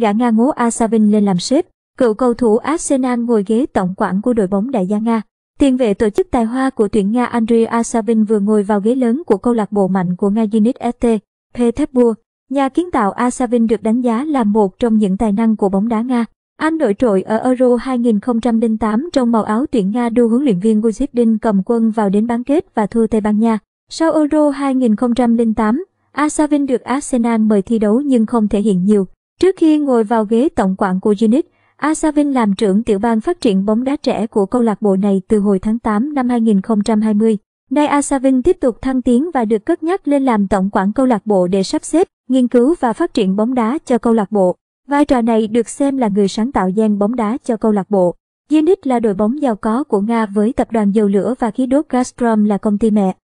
gã Nga ngố Asavin lên làm sếp, cựu cầu thủ Arsenal ngồi ghế tổng quản của đội bóng đại gia Nga. Tiền vệ tổ chức tài hoa của tuyển Nga Andriy Asavin vừa ngồi vào ghế lớn của câu lạc bộ mạnh của Nga Unit ST, Petersburg. Nhà kiến tạo Asavin được đánh giá là một trong những tài năng của bóng đá Nga. Anh nổi trội ở Euro 2008 trong màu áo tuyển Nga đua huấn luyện viên Guzidin cầm quân vào đến bán kết và thua Tây Ban Nha. Sau Euro 2008, Asavin được Arsenal mời thi đấu nhưng không thể hiện nhiều. Trước khi ngồi vào ghế tổng quản của Unit, Asavin làm trưởng tiểu ban phát triển bóng đá trẻ của câu lạc bộ này từ hồi tháng 8 năm 2020. Nay Asavin tiếp tục thăng tiến và được cất nhắc lên làm tổng quản câu lạc bộ để sắp xếp, nghiên cứu và phát triển bóng đá cho câu lạc bộ. Vai trò này được xem là người sáng tạo gian bóng đá cho câu lạc bộ. Zenit là đội bóng giàu có của Nga với tập đoàn dầu lửa và khí đốt Gazprom là công ty mẹ.